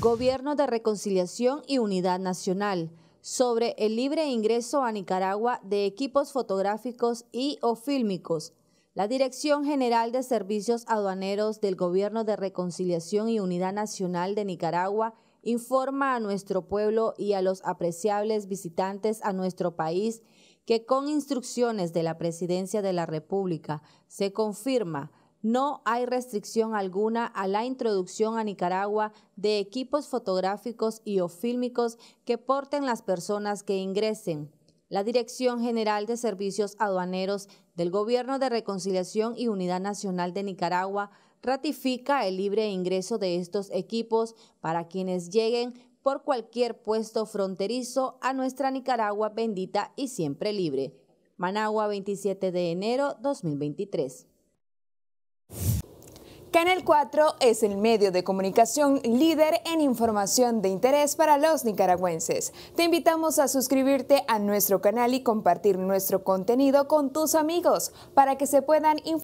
Gobierno de Reconciliación y Unidad Nacional sobre el libre ingreso a Nicaragua de equipos fotográficos y o fílmicos. La Dirección General de Servicios Aduaneros del Gobierno de Reconciliación y Unidad Nacional de Nicaragua informa a nuestro pueblo y a los apreciables visitantes a nuestro país que con instrucciones de la Presidencia de la República se confirma no hay restricción alguna a la introducción a Nicaragua de equipos fotográficos y o fílmicos que porten las personas que ingresen. La Dirección General de Servicios Aduaneros del Gobierno de Reconciliación y Unidad Nacional de Nicaragua ratifica el libre ingreso de estos equipos para quienes lleguen por cualquier puesto fronterizo a nuestra Nicaragua bendita y siempre libre. Managua 27 de enero 2023. Canal 4 es el medio de comunicación líder en información de interés para los nicaragüenses. Te invitamos a suscribirte a nuestro canal y compartir nuestro contenido con tus amigos para que se puedan informar